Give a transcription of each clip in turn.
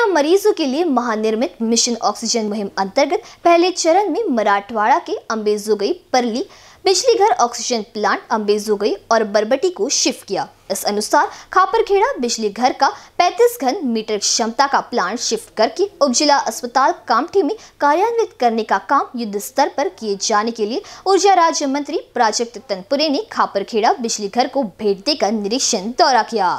corona मरीजों के लिए महानिर्मित मिशन ऑक्सीजन मुहिम अंतर्गत पहले चरण में मराठवाड़ा के अम्बेजोगई परली बिजली घर ऑक्सीजन प्लांट अम्बेजोगई और बरबटी को शिफ्ट किया इस अनुसार खापरखेड़ा बिजली घर का 35 घन मीटर क्षमता का प्लांट शिफ्ट करके उपजिला अस्पताल कामठी में कार्यान्वित करने का काम युद्ध स्तर पर किए जाने के लिए ऊर्जा राज्य मंत्री प्राजक्त तनपुरे ने खापरखेड़ा बिजली घर को भेंट देकर निरीक्षण दौरा किया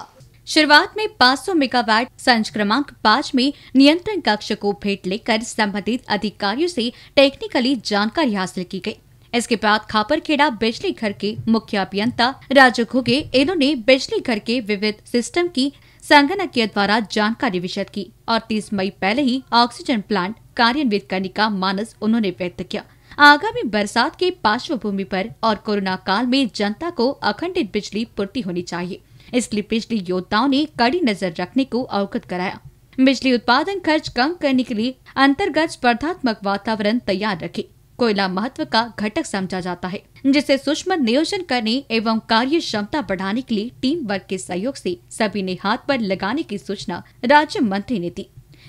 शुरुआत में 500 मेगावाट संच क्रमांक पाँच में नियंत्रण कक्ष को भेंट लेकर संबंधित अधिकारियों से टेक्निकली जानकारी हासिल की गई इसके बाद खापरखेड़ा बिजली घर के मुख्य अभियंता राजू घुगे इन्होंने बिजली घर के विविध सिस्टम की संगणक के द्वारा जानकारी विषय की और 30 मई पहले ही ऑक्सीजन प्लांट कार्यान्वित करने का मानस उन्होंने व्यक्त किया आगामी बरसात के पार्श्व भूमि पर और कोरोना काल में जनता को अखंडित बिजली पूर्ति होनी चाहिए इसलिए बिजली योद्धाओं ने कड़ी नजर रखने को अवगत कराया बिजली उत्पादन खर्च कम करने के लिए अंतर्गत स्पर्धात्मक वातावरण तैयार रखे कोयला महत्व का घटक समझा जाता है जिसे सूक्ष्म नियोजन करने एवं कार्य क्षमता बढ़ाने के लिए टीम वर्क के सहयोग से सभी ने हाथ पर लगाने की सूचना राज्य मंत्री ने दी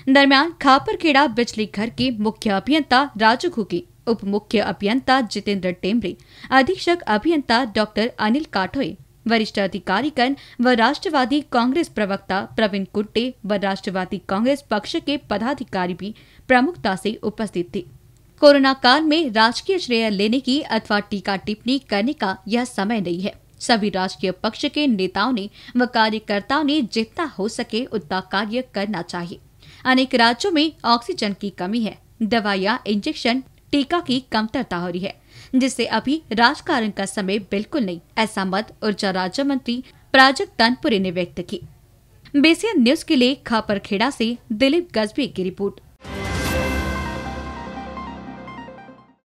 दरमियान खापरखेड़ा बिजली घर के मुख्य अभियंता राजू घुगे उप मुख्य अभियंता जितेंद्र टेमरे अधीक्षक अभियंता डॉक्टर अनिल काठोई वरिष्ठ अधिकारी कन व राष्ट्रवादी कांग्रेस प्रवक्ता प्रवीण कुट्टे व राष्ट्रवादी कांग्रेस पक्ष के पदाधिकारी भी प्रमुखता से उपस्थित थे कोरोना काल में राजकीय श्रेय लेने की अथवा टीका टिप्पणी करने का यह समय नहीं है सभी राजकीय पक्ष के नेताओं ने व कार्यकर्ताओं ने जितना हो सके उतना कार्य करना चाहिए अनेक राज्यों में ऑक्सीजन की कमी है दवाया इंजेक्शन टीका की कमतरता हो रही है जिससे अभी राजकारण का समय बिल्कुल नहीं ऐसा मत ऊर्जा राज्य मंत्री प्राजक तनपुरी ने व्यक्त की बेसियन न्यूज के लिए खापरखेड़ा से दिलीप गजबी की रिपोर्ट